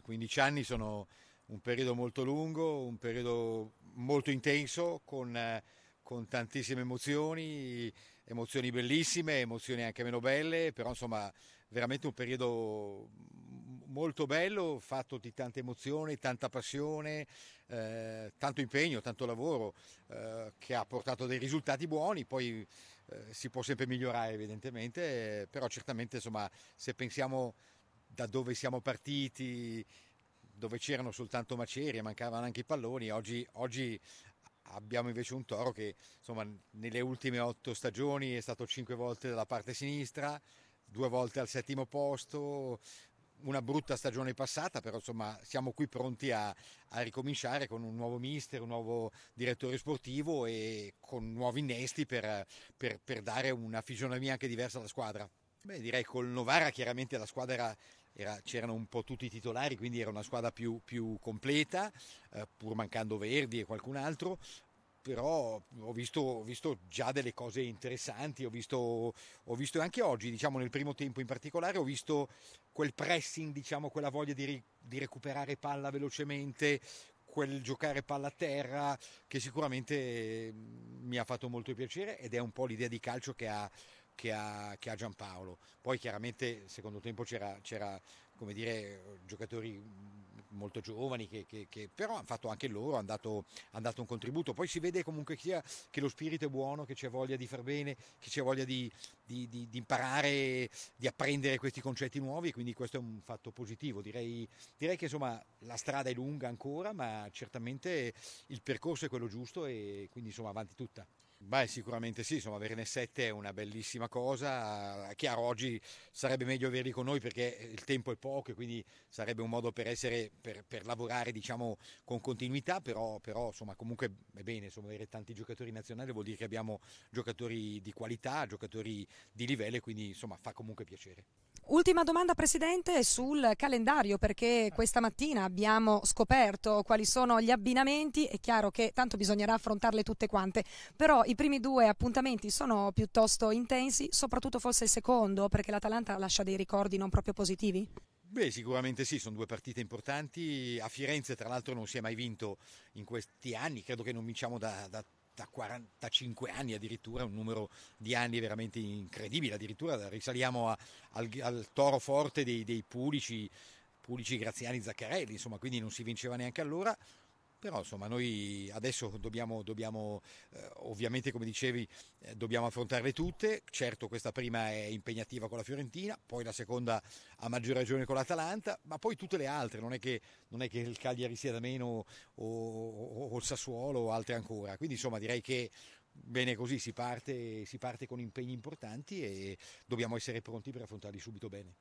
15 anni sono un periodo molto lungo, un periodo molto intenso, con, con tantissime emozioni, emozioni bellissime, emozioni anche meno belle, però insomma veramente un periodo molto bello, fatto di tante emozioni, tanta passione, eh, tanto impegno, tanto lavoro eh, che ha portato dei risultati buoni, poi eh, si può sempre migliorare evidentemente, eh, però certamente insomma se pensiamo da dove siamo partiti, dove c'erano soltanto macerie, mancavano anche i palloni, oggi, oggi abbiamo invece un toro che insomma, nelle ultime otto stagioni è stato cinque volte dalla parte sinistra, due volte al settimo posto, una brutta stagione passata, però insomma siamo qui pronti a, a, ricominciare con un nuovo mister, un nuovo direttore sportivo e con nuovi innesti per, per, per dare una fisionomia anche diversa alla squadra. Beh, direi col Novara chiaramente la squadra era, era, c'erano un po' tutti i titolari, quindi era una squadra più, più completa, eh, pur mancando Verdi e qualcun altro. Però ho visto, ho visto già delle cose interessanti, ho visto, ho visto, anche oggi, diciamo nel primo tempo in particolare, ho visto quel pressing, diciamo, quella voglia di, di recuperare palla velocemente, quel giocare palla a terra che sicuramente mm, mi ha fatto molto piacere ed è un po' l'idea di calcio che ha che ha, che ha Giampaolo. Poi chiaramente secondo tempo c'era, c'era come dire, giocatori molto giovani che, che, che, però hanno fatto anche loro, hanno dato, hanno dato, un contributo. Poi si vede comunque sia che lo spirito è buono, che c'è voglia di far bene, che c'è voglia di, di, di, di imparare, di apprendere questi concetti nuovi, quindi questo è un fatto positivo. Direi, direi, che insomma la strada è lunga ancora, ma certamente il percorso è quello giusto e quindi insomma avanti tutta. Beh, sicuramente sì, insomma, averne sette è una bellissima cosa. Chiaro, oggi sarebbe meglio averli con noi perché il tempo è poco e quindi sarebbe un modo per, essere, per, per lavorare diciamo, con continuità, però, però insomma, comunque è bene insomma, avere tanti giocatori nazionali, vuol dire che abbiamo giocatori di qualità, giocatori di livello e quindi insomma, fa comunque piacere. Ultima domanda Presidente sul calendario perché questa mattina abbiamo scoperto quali sono gli abbinamenti, è chiaro che tanto bisognerà affrontarle tutte quante, però i primi due appuntamenti sono piuttosto intensi, soprattutto forse il secondo, perché l'Atalanta lascia dei ricordi non proprio positivi? Beh, sicuramente sì, sono due partite importanti. A Firenze, tra l'altro, non si è mai vinto in questi anni, credo che non vinciamo da, da, 45 anni addirittura, un numero di anni veramente incredibile. Addirittura risaliamo a, al, al, toro forte dei, dei Pulici, Pulici, Graziani, Zaccarelli, insomma, quindi non si vinceva neanche allora però insomma noi adesso dobbiamo, dobbiamo eh, ovviamente come dicevi eh, dobbiamo affrontarle tutte, certo questa prima è impegnativa con la Fiorentina, poi la seconda a maggior ragione con l'Atalanta, ma poi tutte le altre, non è che, non è che il Cagliari sia da meno o, o, o il Sassuolo o altre ancora, quindi insomma direi che bene così, si parte, si parte con impegni importanti e dobbiamo essere pronti per affrontarli subito bene.